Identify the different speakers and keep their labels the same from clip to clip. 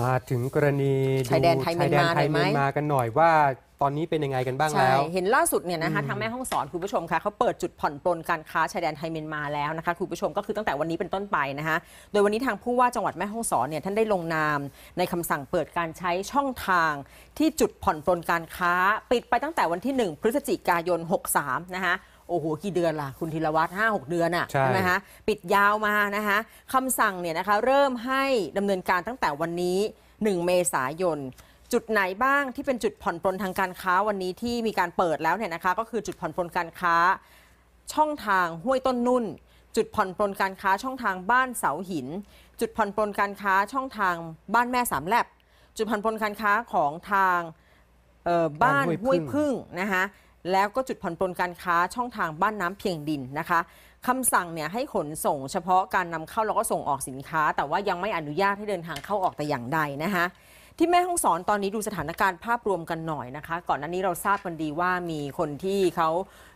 Speaker 1: มาถึงกรณีชายแดนไทยเมียนมาหนยไหมมากันหน่อยว่าตอนนี้เป็นยังไงกันบ้างแล้ว เห
Speaker 2: ็นล่าสุดเนี่ยนะคะทางแม่ห้องสอนคุณผู้ชมคะเขาเปิดจุดผ่อนปลนการค้าชายแดนไทยเมียนมาแล้วนะคะคุณผู้ชมก็คือตั้งแต่วันนี้เป็นต้นไปนะคะ โดยวันนี้ทางผู้ว่าจังหวัดแม่ห้องสอนเนี่ยท่านได้ลงนามในคำสั่งเปิดการใช้ช่องทาง ที่จุดผ่อนปลนการค้าปิดไปตั้งแต่วันที่ 1 พฤศจิกายน 63 นะคะโอ้โห กี่เดือนล่ะ คุณธีรวัตรห้าหกเดือนอ่ะใช่ไหมคะปิดยาวมา นะคะคำสั่งเนี่ยนะคะเริ่มให้ดำเนินการตั้งแต่วันนี้ 1 เมษายน จุดไหนบ้างที่เป็นจุดผ่อนปลนทางการค้าวันนี้ที่มีการเปิดแล้วเนี่ยนะคะ ก็คือจุดผ่อนปลนการค้าช่องทางห้วยต้นนุ่น จุดผ่อนปลนการค้าช่องทางบ้านเสาหิน จุดผ่อนปลนการค้าช่องทางบ้านแม่สามแลบ จุดผ่อนปลนการค้าของทางบ้านห้วยพึ่งนะคะแล้วก็จุดผ่อนปลนการค้าช่องทางบ้านน้ำเพียงดินนะคะคำสั่งเนี่ยให้ขนส่งเฉพาะการนำเข้า แล้วก็ส่งออกสินค้า แต่ว่ายังไม่อนุญาตให้เดินทางเข้าออกแต่อย่างใดนะคะที่แม่ห้องสอนตอนนี้ดูสถานการณ์ภาพรวมกันหน่อยนะคะ ก่อนหน้านี้เราทราบกันดีว่ามีคนที่เขา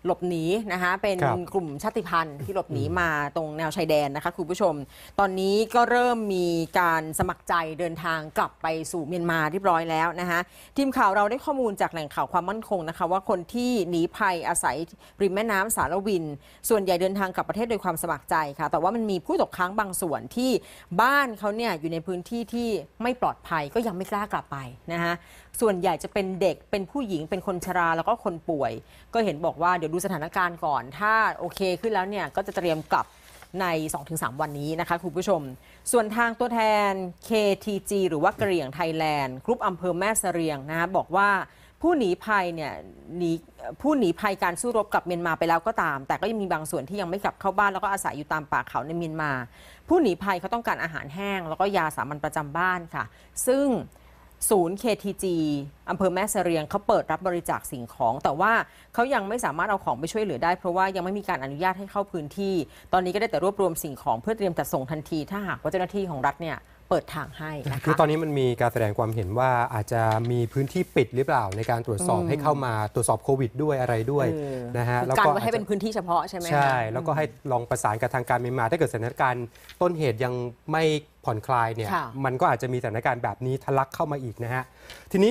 Speaker 2: หลบหนีนะคะเป็นกลุ่มชาติพันธุ์ที่หลบหนีมาตรงแนวชายแดนนะคะคุณผู้ชม ตอนนี้ก็เริ่มมีการสมัครใจเดินทางกลับไปสู่เมียนมาเรียบร้อยแล้วนะคะทีมข่าวเราได้ข้อมูลจากแหล่งข่าวความมั่นคงนะคะ ว่าคนที่หนีภัยอาศัยริมแม่น้ำสารวิน ส่วนใหญ่เดินทางกลับประเทศโดยความสมัครใจค่ะแต่ว่ามันมีผู้ตกค้างบางส่วนที่บ้านเขาเนี่ยอยู่ในพื้นที่ที่ไม่ปลอดภัยก็ยังไม่ไม่กล้ากลับไปนะคะส่วนใหญ่จะเป็นเด็ก เป็นผู้หญิง เป็นคนชรา แล้วก็คนป่วย ก็เห็นบอกว่าเดี๋ยวดูสถานการณ์ก่อน ถ้าโอเคขึ้นแล้วเนี่ย ก็จะเตรียมกลับใน 2-3 วันนี้นะคะคุณผู้ชม ส่วนทางตัวแทน KTG หรือว่าเกรียงไทยแลนด์กรุ๊ปอำเภอแม่เสรียงนะะบอกว่าผู้หนีภัยเนี่ยหนีผู้หนีภัยการสู้รบกับเมียนมาไปแล้วก็ตาม แต่ก็ยังมีบางส่วนที่ยังไม่กลับเข้าบ้านแล้วก็อาศัยอยู่ตามป่าเขาในเมียนมา ผู้หนีภัยเขาต้องการอาหารแห้ง แล้วก็ยาสามัญประจำบ้านค่ะซึ่งศูนย์ KTG อำเภอแม่เสเรียงเขาเปิดรับบริจาคสิ่งของ แต่ว่าเขายังไม่สามารถเอาของไปช่วยเหลือได้ เพราะว่ายังไม่มีการอนุญาตให้เข้าพื้นที่ ตอนนี้ก็ได้แต่รวบรวมสิ่งของเพื่อเตรียมจัดส่งทันทีถ้าหากว่าเจ้าหน้าที่ของรัฐเนี่ยเปิดทางให้นะค
Speaker 1: ะคือตอนนี้มันมีการแสดงความเห็นว่าอาจจะมีพื้นที่ปิดหรือเปล่าในการตรวจสอบให้เข้ามาตรวจสอบโควิด ด้วยอะไรด้วยนะฮะแล้วก็ให้เป
Speaker 2: ็นพื้นที่เฉพาะใช่ไหมใช่แล้วก็ให
Speaker 1: ้ลองประสานกับทางการเมียนมาถ้าเกิดสถานการณ์ต้นเหตุยังไม่ผ่อนคลายเนี่ยมันก็อาจจะมีสถานการณ์แบบนี้ทะลักเข้ามาอีกนะฮะทีนี้